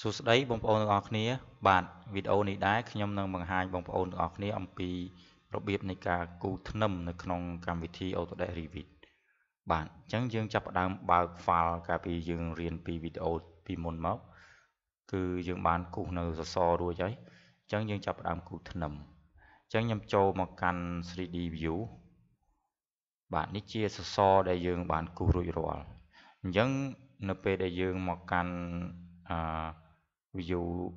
សួស្តីបងប្អូនទាំងអស់គ្នាបាទវីដេអូនេះដែរខ្ញុំនឹងបង្ហាញបងប្អូនទាំងអស់គ្នាអំពីរបៀបនៃការគូធ្នឹមនៅក្នុងកម្មវិធី Autodesk Revit បាទអញ្ចឹងយើងចាប់ផ្ដើមបើក file កាលពីយើងរៀនពីវីដេអូពីមុនមកគឺយើង បានគូសនៅសសររួចហើយអញ្ចឹងយើងចាប់ផ្ដើមគូសធ្នឹមអញ្ចឹងខ្ញុំចូលមកកាន់ 3D view បាទនេះជាសសរដែលយើង បានគូសរួចរាល់អញ្ចឹងនៅពេលដែលយើងមកកាន់អឺ view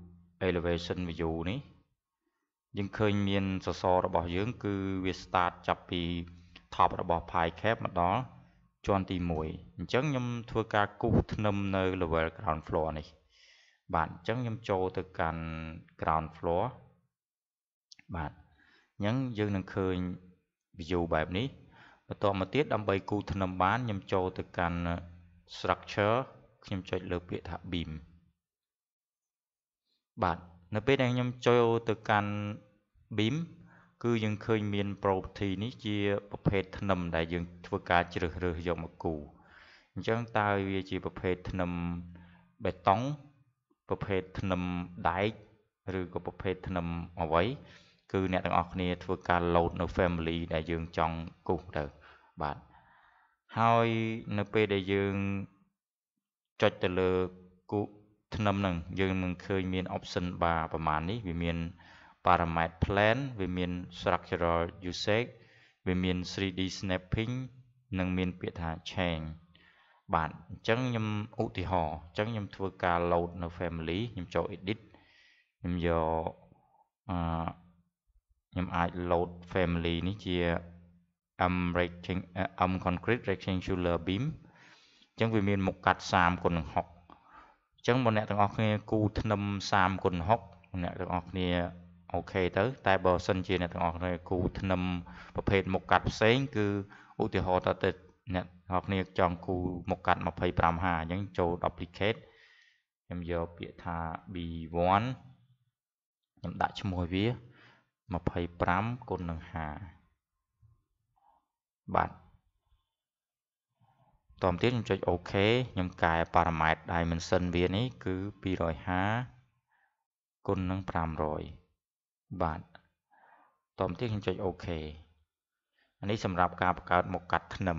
elevation view នេះយើងឃើញមានសសររបស់យើង គឺវា start ចាប់ពី top របស់ pie cap មកដល់ជាន់ទី1អញ្ចឹងខ្ញុំធ្វើការគូសធ្នឹមនៅ level ground floor នេះ បាទអញ្ចឹងខ្ញុំចូលទៅកាន់ ground floor បាទអញ្ចឹងយើងនឹងឃើញ view បែបនេះបន្តមកទៀតដើម្បីគូសធ្នឹមបានខ្ញុំចូលទៅកាន់ structure ខ្ញុំចុចលើ ពាក្យថា beam បាទនៅពេលដែលខ្ញុំចូលទៅកាន់ BIM គឺយើងឃើញមាន property នេះជាប្រភេទធ្នឹមដែលយើង ធ្វើការ ជ្រើសរើសយកមកគូអញ្ចឹងតើវាជាប្រភេទធ្នឹមបេតុង ប្រភេទធ្នឹមដែកឬក៏ប្រភេទធ្នឹមអ្វីគឺអ្នកទាំងអស់គ្នាធ្វើការ load នៅ family ដែលយើងចង់គូសទៅបាទហើយនៅពេលដែលយើងចុចទៅលើគូធ្នឹមហ្នឹងយើងនឹងឃើញមាន option bar ប្រហែលនេះវាមាន parameter plan វាមាន structural usage វាមាន 3D snapping និងមានពាក្យថា change បាទអញ្ចឹងខ្ញុំឧទាហរណ៍អញ្ចឹងខ្ញុំធ្វើការ load នៅ family ខ្ញុំចូល edit ខ្ញុំយកអឺខ្ញុំអាច load family នេះជា m rectangle m concrete rectangular beam អញ្ចឹងវាមានមុខកាត់30គុណនឹង60ចឹងបងអ្នកទាំងអស់គ្នាគូធ្នឹម30គុណ6បងអ្នកទាំងអស់គ្នាអូខេទៅតែបើសិនជាអ្នកទាំងអស់គ្នាគូធ្នឹមប្រភេទមុខកាត់ផ្សេង គឺឧទាហរណ៍តើទៅអ្នកទាំងអស់គ្នាចង់គូមុខកាត់25ហាអញ្ចឹងចូល duplicate ខ្ញុំយកពាក្យថា B1 ខ្ញុំដាក់ឈ្មោះវា25គុណនឹង5បាទតមកទៀតខ្ញុំចុច OK ខ្ញុំកែប៉ារ៉ាម៉ែត្រ dimension វានេះគឺ250គុណនឹង500បាទតមកទៀតខ្ញុំចុច OK អានេះសម្រាប់ការបង្កើតមកកាត់ធ្នឹម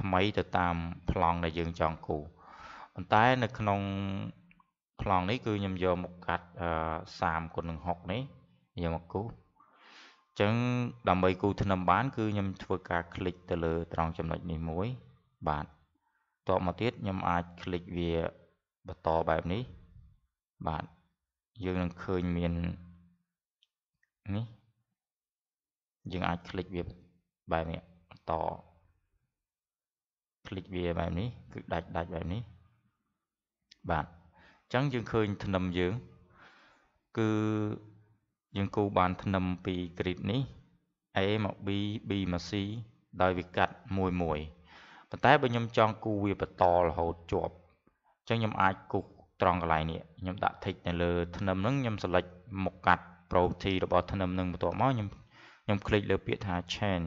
ថ្មីទៅតាមប្លង់ដែលយើងចង់គូរប៉ុន្តែនៅ ក្នុងប្លង់នេះគឺខ្ញុំយកមកកាត់30គុណនឹង6នេះយកមកគូរចឹងដើម្បីគូធ្នឹមបាន គឺខ្ញុំធ្វើការคลิกទៅលើត្រង់ចំណុចនេះមួយបាទតបមកទៀតខ្ញុំអាចคลิกវាបន្តបែបនេះ បាទយើងនឹងឃើញមាននេះយើងអាចคลิกវាបែបនេះបន្តคลิกវាបែបនេះគឺដាច់ដាច់បែបនេះបាទអញ្ចឹងយើងឃើញធ្នឹមយើងគឺយើងគូបានធ្នឹមពី grid នេះ A មក B B មក C ដោយវាកាត់មួយមួយប៉ុន្តែបើខ្ញុំចង់គូវាបន្តរហូតជាប់អញ្ចឹងខ្ញុំអាចគូត្រង់កន្លែងនេះខ្ញុំដាក់ tick នៅលើធ្នឹមហ្នឹងខ្ញុំ select មុខកាត់ property របស់ធ្នឹមហ្នឹងបន្ទាប់មកខ្ញុំខ្ញុំคลิกលើពាក្យថា change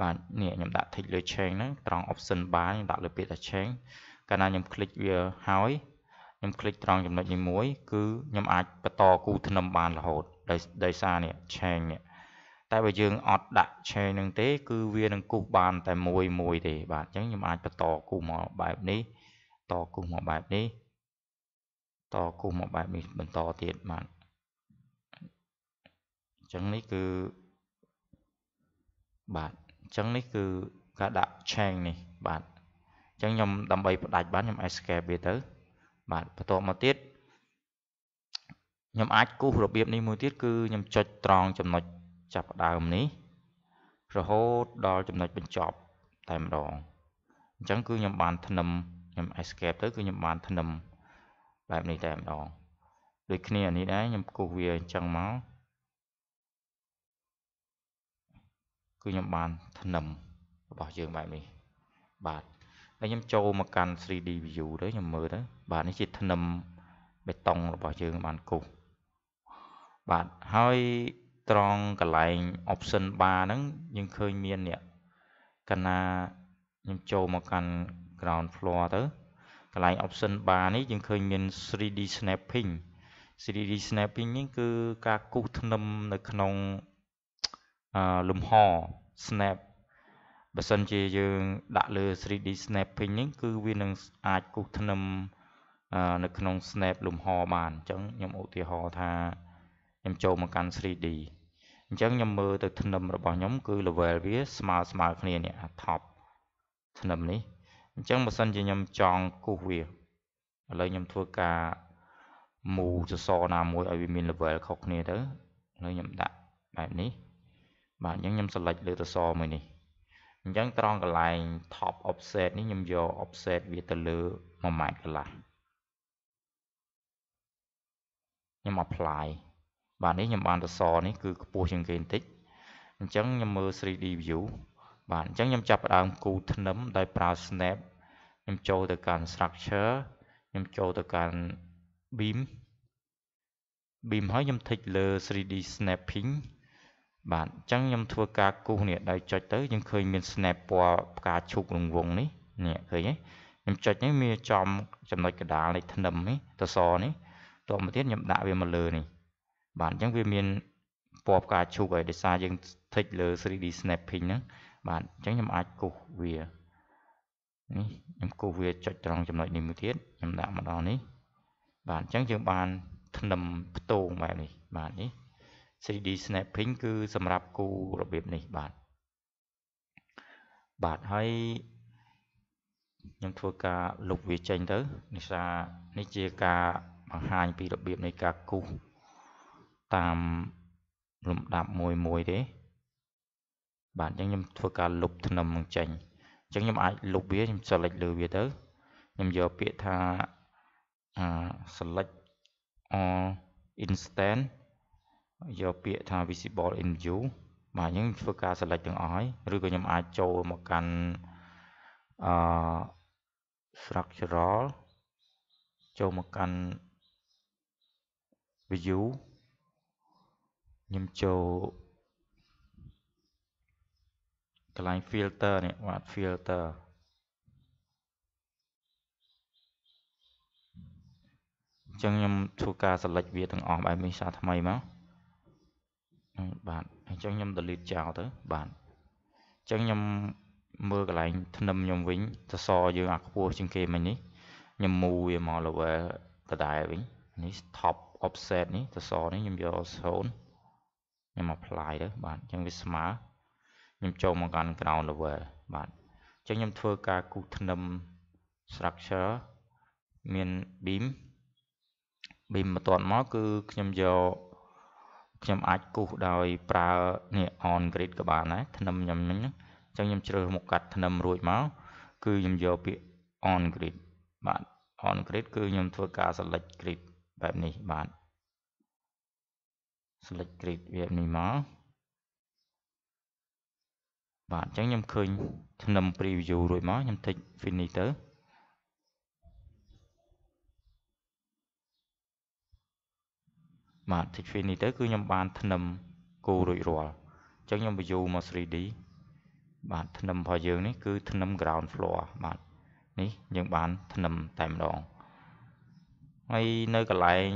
បាទនេះខ្ញុំដាក់ tick លើ change ហ្នឹងត្រង់ option bar ខ្ញុំដាក់លើពាក្យថា change កាលណាខ្ញុំคลิกវាហើយខ្ញុំคลิกត្រង់ចំណុចនេះមួយគឺខ្ញុំអាចបន្តគូធ្នឹមបានរហូតដោយដោយសារនេះ change នេះតែបើយើងអត់ដាក់ chain នឹងទេគឺវានឹងគូសបាន តែមួយមួយទេបាទអញ្ចឹងខ្ញុំអាចបន្តគូសមកបែបនេះតគូសមកបែបនេះតគូសមកបែបនេះបន្តទៀតបាទអញ្ចឹងនេះគឺបាទអញ្ចឹងនេះគឺការដាក់ chain នេះបាទអញ្ចឹងខ្ញុំដើម្បីផ្ដាច់បានខ្ញុំ escape វាទៅបាទបន្តមកទៀតខ្ញុំអាចគូសរបៀបនេះមួយទៀតគឺខ្ញុំចុចត្រង់ចំណុចចាប់ផ្ដើមនេះរហូតដល់ចំណុចបញ្ចប់តែម្ដងអញ្ចឹងគឺខ្ញុំបានធ្នឹមខ្ញុំ escape ទៅគឺខ្ញុំបានធ្នឹមបែបនេះតែម្ដងដូចគ្នានេះដែរខ្ញុំគូសវាអញ្ចឹងមកគឺខ្ញុំបានធ្នឹមរបស់យើងបែបនេះបាទហើយខ្ញុំចូលមកកាន់ 3D view ទៅខ្ញុំមើលទៅបាទនេះជាធ្នឹមបេតុងរបស់យើងបានគូសបាទហើយត្រង់កន្លែង option bar ហ្នឹងយើងឃើញមាននេះកណាខ្ញុំចូលមកកាន់ ground floor ទៅកន្លែង option bar នេះយើងឃើញមាន 3D snapping 3D snapping នេះគឺការគូសធ្នឹមនៅក្នុងអឺលំហ snap បើសិនជាយើងដាក់លើ 3D snapping នេះគឺវានឹងអាចគូសធ្នឹមនៅក្នុង snap លំហបានអញ្ចឹងខ្ញុំឧទាហរណ៍ថាខ្ញុំចូលមកកាន់ 3D អញ្ចឹងខ្ញុំមើលទៅធ្នឹមរបស់ខ្ញុំគឺ level វាស្មើស្មើគ្នានេះ top ធ្នឹមនេះអញ្ចឹងបើសិនជាខ្ញុំចង់គូសវាឥឡូវខ្ញុំធ្វើការមូសសរណាមួយឲ្យវាមាន level ខុសគ្នាទៅឥឡូវខ្ញុំដាក់បែបនេះ បាទអញ្ចឹងខ្ញុំ select លើសសរមួយនេះអញ្ចឹងត្រង់កន្លែង top offset នេះខ្ញុំយក offset វាទៅលើ1ម៉ែត្រកន្លះខ្ញុំ apply បាទនេះខ្ញុំបានសរសនេះគឺខ្ពស់ជាងគេបន្តិចអញ្ចឹងខ្ញុំមើល 3D view បាទអញ្ចឹងខ្ញុំចាប់ផ្ដើមគូធ្នឹមដោយប្រើ snap ខ្ញុំចូលទៅកាន់ structure ខ្ញុំចូលទៅកាន់ beam beam ហើយខ្ញុំថិចលើ 3D snapping បាទអញ្ចឹងខ្ញុំធ្វើការគូសនេះដោយចុចទៅយើងឃើញមាន snap ពណ៌ផ្កាឈូករង្វង់នេះនេះឃើញទេខ្ញុំចុចនេះមានចំ ចំណុចកណ្ដាលនៃធ្នឹមនេះតសនេះតមកទៀតខ្ញុំដាក់វាមកលើនេះបាទអញ្ចឹងវាមានពណ៌ផ្កាឈូកហើយដោយសារយើងថិចលើ 3D snapping ហ្នឹងបាទអញ្ចឹងខ្ញុំអាចគូសវានេះខ្ញុំគូសវាចុចត្រង់ចំណុចនេះមួយទៀតខ្ញុំដាក់មកដល់នេះ បាទអញ្ចឹងយើងបានធ្នឹមផ្ទងបែបនេះ បាទនេះ 3D snapping គឺ សម្រាប់គូរបៀបនេះបាទបាទហើយខ្ញុំធ្វើការលុបវាចេញទៅនេះថានេះជាការបង្ហាញពីរបៀបនៃការគូសតាមលំដាប់មួយមួយទេបាទអញ្ចឹងខ្ញុំធ្វើការលុបធ្នឹមនឹងចេញអញ្ចឹងខ្ញុំអាចលុបវាខ្ញុំ select លើវាទៅខ្ញុំយកពាក្យថាអា select all instant យកពាក្យថា visible in view បាទអញ្ចឹងធ្វើការ select ទាំងអស់ហើយឬក៏ខ្ញុំអាចចូលមកកាន់អឺ structural ចូលមកកាន់ view ខ្ញុំចូលកន្លែង filter នេះបាទ filter អញ្ចឹងខ្ញុំធ្វើការ select វាទាំងអស់បែបនេះសាថ្មីមកបាទអញ្ចឹងខ្ញុំ delete ចោលទៅបាទអញ្ចឹងខ្ញុំមើលកន្លែងធ្នឹមខ្ញុំវិញសសរយើង អាខ្ពស់ជាងគេមិញនេះខ្ញុំ move វាមក level ដដែលវិញនេះ top offset នេះសសរនេះខ្ញុំយក0ខ្ញុំ apply ទៅបាទអញ្ចឹងវាស្មើខ្ញុំចូលមកកាន់ ground level បាទអញ្ចឹងខ្ញុំធ្វើការគូសធ្នឹម structure មាន beam beam មិនទាន់មកគឺខ្ញុំយកខ្ញុំអាចគូសដោយប្រើនេះ on grid ក៏បានដែរធ្នឹមខ្ញុំមិញអញ្ចឹងខ្ញុំជ្រើសមុខកាត់ធ្នឹមរួចមកគឺខ្ញុំយកពាក្យ on grid បាទ on grid គឺខ្ញុំធ្វើការ select grid បែបនេះបាទ select grid wave នេះមកបាទអញ្ចឹងខ្ញុំឃើញឆ្នាំ preview រួចមកខ្ញុំ tick finish ទៅបាទ tick finish ទៅ គឺខ្ញុំបានឆ្នាំគូរួចរាល់អញ្ចឹងខ្ញុំ view មក 3D បាទឆ្នាំរបស់យើងនេះ គឺឆ្នាំ ground floor បាទនេះយើងបានឆ្នាំតែម្ដងហើយនៅកន្លែង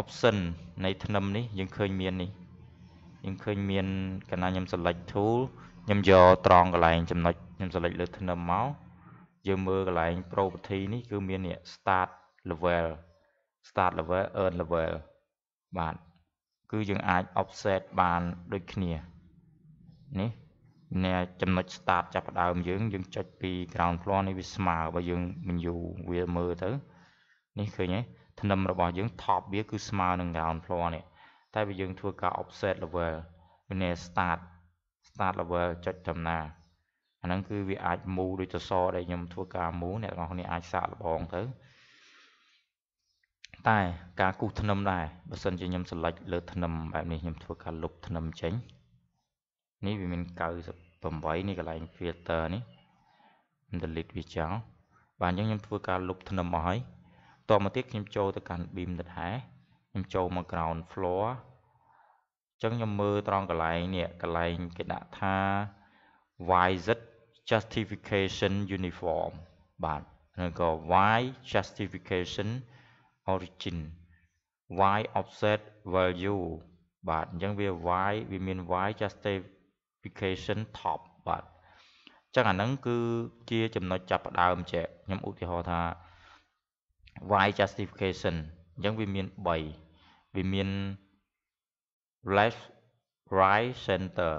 option នៃធ្នឹមនេះ យើងឃើញមាននេះយើងឃើញមានកាលណាខ្ញុំ select tool ខ្ញុំយកត្រង់កន្លែងចំណុចខ្ញុំ select លើធ្នឹមមកយើងមើលកន្លែង property នេះ គឺមាននេះ start level start level earn level បាទគឺយើងអាច offset បានដូចគ្នានេះនេះចំណុច start ចាប់ផ្ដើមយើង យើងចុចពី ground floor នេះវាស្មើបើយើងមិនយូរវាមើលទៅនេះឃើញទេធ្នឹមរបស់យើង top វាគឺស្មើនឹង ground floor នេះតែវាយើងធ្វើការ offset level វានេះ start start level ចុចដំណាអាហ្នឹងគឺវាអាច move ដូចសសរដែលខ្ញុំធ្វើការ move អ្នកនរគ្នាអាចសាកល្បងទៅតែការគូសធ្នឹមដែរបើសិនជាខ្ញុំ select លើធ្នឹមបែបនេះខ្ញុំធ្វើការលុបធ្នឹមចេញនេះវាមាន98នេះកន្លែង filter នេះខ្ញុំ delete វាចោលបាទអញ្ចឹងខ្ញុំធ្វើការលុបធ្នឹមអស់ហើយតមកទៀតខ្ញុំចូលទៅកាន់ beam ដដែលខ្ញុំចូលមក ground floor អញ្ចឹងខ្ញុំមើលត្រង់កន្លែងនេះកន្លែងគេដាក់ថា YZ justification uniform បាទឬក៏ Y justification origin Y offset value បាទអញ្ចឹងវា Y វាមាន Y justification top បាទអញ្ចឹងអាហ្នឹងគឺជា ចំណុចចាប់ផ្ដើមចេះខ្ញុំឧទាហរណ៍ថា why justification អញ្ចឹងវាមាន3វាមាន left right center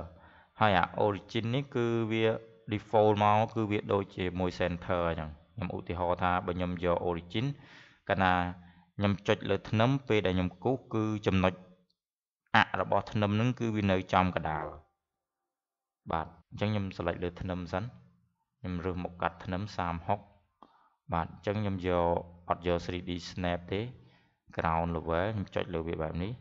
ហើយអា origin នេះ គឺវា default មកគឺវាដូចជាមួយ center អញ្ចឹងខ្ញុំឧទាហរណ៍ថាបើខ្ញុំយក origin កាលណាខ្ញុំចុចលើធ្នឹមពេលដែលខ្ញុំគូសគឺចំណុចអរបស់ ធ្នឹមហ្នឹងគឺវានៅចំកដាលបាទអញ្ចឹងខ្ញុំ select លើធ្នឹមសិនខ្ញុំរើសមកកាត់ធ្នឹម36បាទអញ្ចឹងខ្ញុំយកអត់យក 3D snap ទេ ground level ខ្ញុំចុចលើវាបែបនេះ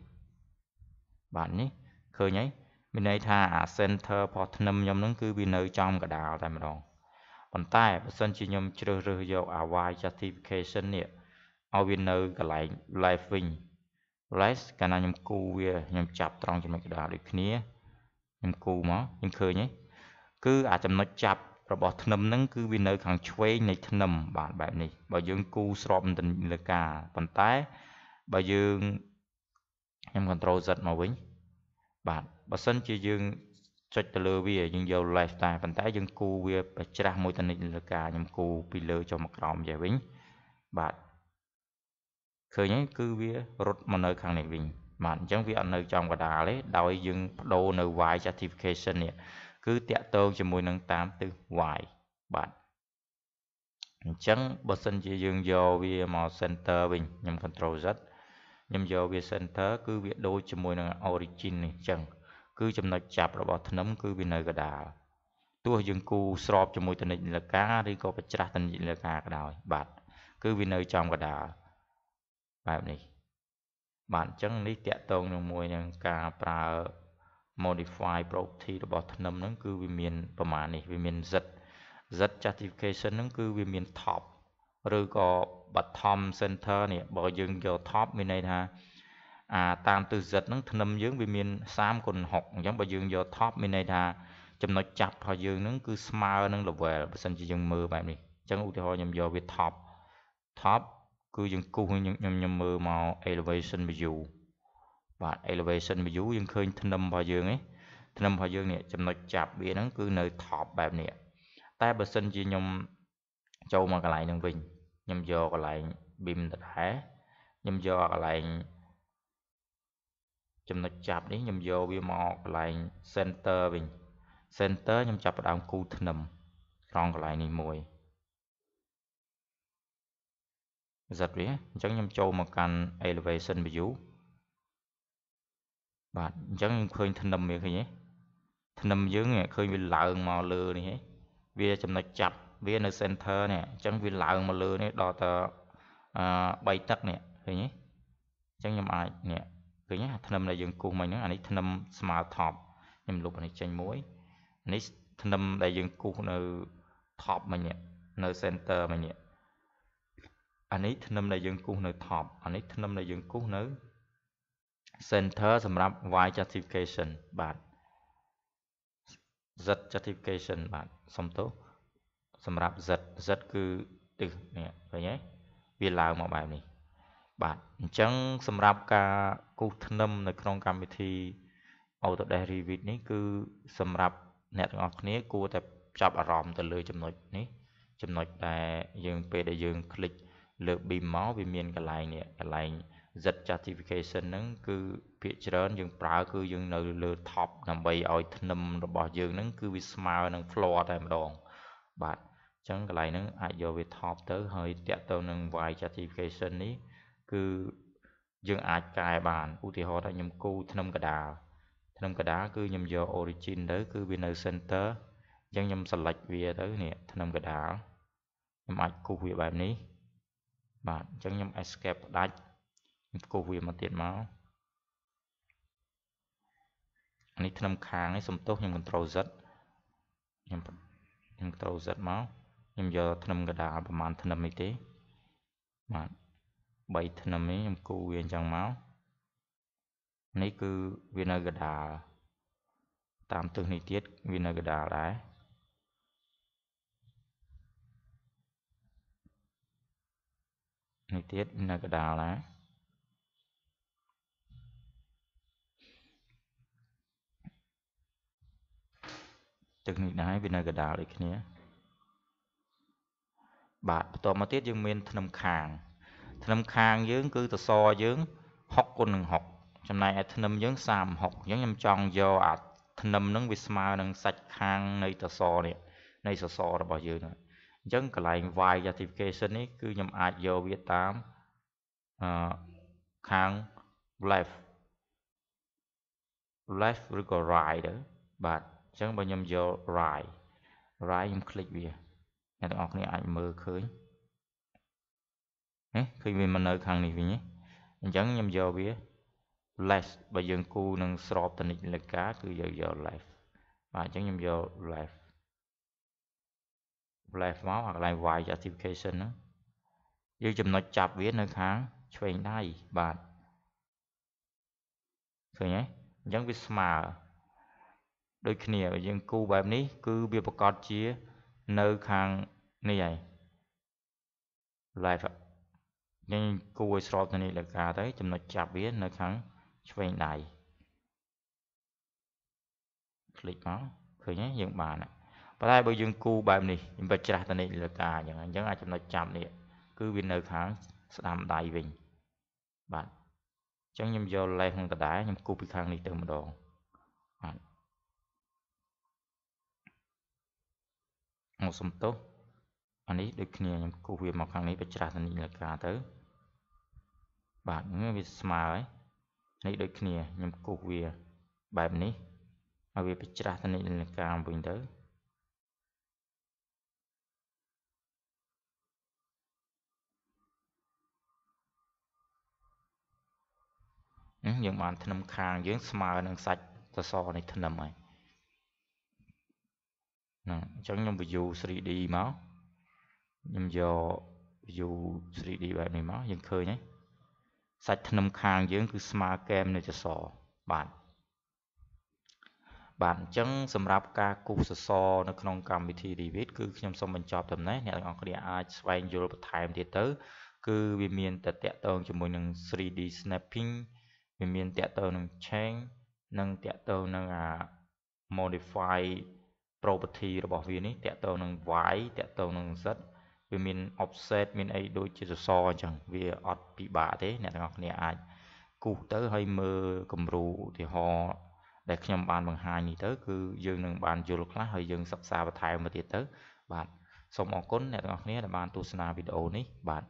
បាទនេះឃើញហើយមានន័យថាអា center របស់ធ្នឹមខ្ញុំហ្នឹងគឺវានៅចំកដាលតែម្ដងប៉ុន្តែបើសិន ជាខ្ញុំជ្រើសរើសយកអា y justification នេះឲ្យវានៅកន្លែង live វិញ live កាលណាខ្ញុំគូវាខ្ញុំចាប់ត្រង់ចំណុចកដាលដូចគ្នាខ្ញុំគូមកខ្ញុំឃើញហីគឺ អាចំណុចចាប់របស់ធ្នឹមហ្នឹងគឺវានៅ ខាងឆ្វេងនៃធ្នឹមបាទបែបនេះបើយើងគូស្របទៅលើការប៉ុន្តែបើយើងខ្ញុំ control Z មកវិញបាទបើសិនជាយើងចុចទៅលើវាយើងយក left តែប៉ុន្តែយើងគូវាប្រច្រាស់មួយទៅនិចលើការខ្ញុំគូពីលើចុះមកក្រោមយ៉ាងវិញ បាទឃើញហើយគឺវារត់មកនៅខាងនេះវិញបាទអញ្ចឹងវាអត់នៅចំកដាលទេដោយយើងបដូរនៅ y justification នេះគឺតាក់ទងជាមួយនឹងតាមទិស y បាទអញ្ចឹងបើសិនជាយើងយកវាមក center វិញខ្ញុំ control z ខ្ញុំយកវា center គឺវាដូចជាមួយនឹង origin នេះអញ្ចឹងគឺចំណុចចាប់របស់ធ្នឹមគឺវានៅកដាលទោះយើងគូស្របជាមួយតនិចលកាឬក៏បច្រាស់តនិចលកាក៏ដោយបាទគឺវានៅចំកដាលបែបនេះ បាទអញ្ចឹងនេះតាក់ទងជាមួយនឹងការប្រើ modify property របស់ធ្នឹមហ្នឹងគឺវាមានប្រមាណនេះវាមាន z z justification ហ្នឹងគឺវាមាន top ឬក៏ bottom center នេះបើយើងយក top មានន័យថាអាតាមទិស z ហ្នឹងធ្នឹមយើង វាមាន30គុណ6អញ្ចឹងបើយើងយក top មានន័យថា ចំណុចចាប់របស់យើងហ្នឹង គឺស្មើនឹង level បើសិនជាយើងមើលបែបនេះអញ្ចឹងឧទាហរណ៍ខ្ញុំយកវា top top គឺយើងគូសខ្ញុំខ្ញុំមើលមក elevation view បាទ elevation view យើងឃើញធ្នឹមរបស់យើងឯងធ្នឹមរបស់យើងនេះចំណុចចាប់វាហ្នឹងគឺនៅ top បែបនេះតែបើសិន ជាខ្ញុំចូលមកកន្លែងហ្នឹងវិញខ្ញុំយកកន្លែង beam ដដែលខ្ញុំយកកន្លែង ចំណុចចាប់នេះខ្ញុំយកវាមកកន្លែង center វិញ center ខ្ញុំចាប់ផ្ដើម គូធ្នឹមត្រង់កន្លែងនេះមួយសិតវាអញ្ចឹងខ្ញុំចូលមកកាន់ elevation view បាទអញ្ចឹងឃើញធ្នឹមវាឃើញទេធ្នឹមយើងឃើញវាឡើងមកលើនេះហ៎វា ចំណុចចាប់វានៅ center នេះអញ្ចឹងវាឡើងមកលើនេះដល់ទៅអឺ3ទឹកនេះឃើញទេអញ្ចឹងខ្ញុំអាចនេះឃើញអាធ្នឹមដែលយើងគូសមិញហ្នឹងអានេះធ្នឹមស្មើថប់ខ្ញុំលុបអានេះចេញមួយនេះធ្នឹមដែលយើងគូសនៅថប់មិញនៅ center មិញអានេះធ្នឹមដែលយើងគូសនៅថប់អានេះធ្នឹមដែលយើងគូសនៅ center សម្រាប់ y justification បាទ z justification បាទសំទោសសម្រាប់ z z គឺទិសនេះឃើញទេវាឡើងមកបែបនេះបាទអញ្ចឹងសម្រាប់ការគូសធ្នឹមនៅក្នុងកម្មវិធី Autodesk Revit នេះគឺ សម្រាប់អ្នកទាំងអស់គ្នាគួរតែចាប់អារម្មណ៍ទៅលើចំណុចនេះ ចំណុចដែលយើងពេលដែលយើងคลิกលើ beam មកវាមានកន្លែងនេះកន្លែង Z justification ហ្នឹងគឺភាគច្រើនយើងប្រើ គឺយើងនៅលើ top ដើម្បីឲ្យធ្នឹមរបស់យើងហ្នឹងគឺវាស្មើនឹង floor តែម្ដងបាទអញ្ចឹងកន្លែងហ្នឹងអាចយកវា top ទៅហើយតាក់ទងនឹង Y justification នេះគឺយើងអាចកែបានឧទាហរណ៍ថាខ្ញុំគូធ្នឹមកដាលធ្នឹមកដាលគឺខ្ញុំយក origin ទៅគឺវានៅ center អញ្ចឹងខ្ញុំ select វាទៅនេះធ្នឹមកដាលខ្ញុំអាចគូសវាបែបនេះបាទអញ្ចឹងខ្ញុំ escape ផ្ដាច់កូរវាមកទៀតមកនេះថ្នាំខាងនេះសំទោសខ្ញុំ control Z ខ្ញុំខ្ញុំ control Z មកខ្ញុំយកថ្នាំកដាប្រហែលថ្នាំនេះទេបាទ3ថ្នាំនេះខ្ញុំគូវាអញ្ចឹងមកនេះគឺវានៅកដាលតាមទិសនេះទៀតវានៅកដាលដែរនេះទៀតនៅកដាលដែរទឹកនេះដែរវានៅកដាលដូចគ្នាបាទបន្តមកទៀតយើងមានធ្នឹមខាងធ្នឹមខាងយើងគឺ តសយើង6គុណនឹង6ចំណែកឯធ្នឹមយើង36អញ្ចឹងខ្ញុំចង់យកអាធ្នឹមនឹងវាស្មើនឹងសាច់ខាងនៃតសនេះនៃសសររបស់យើងហ្នឹងអញ្ចឹងកន្លែង y justification នេះគឺខ្ញុំអាចយកវាតាមអឺខាង left left ឬក៏ right ទៅបាទចឹងបើខ្ញុំយក rai rai ខ្ញុំคลิกវាអ្នកទាំងអស់គ្នាអាចមើលឃើញហ៎ឃើញវាមកនៅ ខាងនេះវិញអញ្ចឹងខ្ញុំយកវា less បើយើង គូនឹងស្របទៅនឹងលេខការគឺយើងយក less បាទអញ្ចឹងខ្ញុំយក less less មកអាកន្លែង y justification ហ្នឹងយើងចំណុចចាប់វានៅខាងឆ្វេងដៃបាទឃើញទេអញ្ចឹងវាស្មើដូចគ្នាយើងគូបែបនេះគឺវាប្រកាសជានៅខាងនេះហើយ live យើងគូឲ្យស្របទៅនេះលកាទៅចំណុចចាប់វានៅខាងឆ្វេងដៃคลิกមកឃើញហើយយើងបានប៉ុន្តែបើយើងគូបែបនេះយើងបិទច្រាស់ទៅនេះលកាអញ្ចឹងអញ្ចឹងអាចចំណុចចាប់នេះគឺវានៅខាង ស្ដាំដៃវិញបាទអញ្ចឹងខ្ញុំយកលេសក្នុងកដាខ្ញុំគូពីខាងនេះទៅម្ដងមកសុំទោសអានេះដូចគ្នាខ្ញុំគូសវាមកខាងនេះបច្ច្រាសនីលកាទៅបាទហ្នឹងវាស្មើហើយនេះដូចគ្នាខ្ញុំគូសវាបែបនេះហើយវាបច្ច្រាសនីលកាវិញទៅយើងបានធ្នឹមខាងយើងស្មើនឹងសាច់សសរនៃធ្នឹមហើយហ្នឹងអញ្ចឹងខ្ញុំ view 3D មកខ្ញុំយក view 3D បែបនេះមកយើងឃើញហើយសាច់ធ្នឹមខាងយើង គឺស្មើកែមនៃចសបាទបាទអញ្ចឹងសម្រាប់ការគូសសសនៅក្នុងកម្មវិធី Revit គឺខ្ញុំសូមបញ្ចប់ដំណេះអ្នកទាំងអស់គ្នាអាចស្វែងយល់បន្ថែមទៀតទៅគឺវាមានតតតងជាមួយនឹង 3D snapping វាមានតតតងនឹង change និងតតតងនឹងអា modify property របស់វានេះតាក់ទងនឹង y តាក់ទងនឹង z វាមាន offset មានអីដូចជាសសរអញ្ចឹងវាអត់ពិបាកទេអ្នកទាំងអស់គ្នាអាចគូសទៅហើយមើលគំរូឧទាហរណ៍ដែលខ្ញុំបានបង្ហាញនេះទៅ គឺយើងនឹងបានយល់ខ្លះហើយយើងសិក្សាបន្ថែមមកទៀតទៅបាទសូមអរគុណអ្នកទាំងអស់គ្នាដែលបានទស្សនាវីដេអូនេះបាទ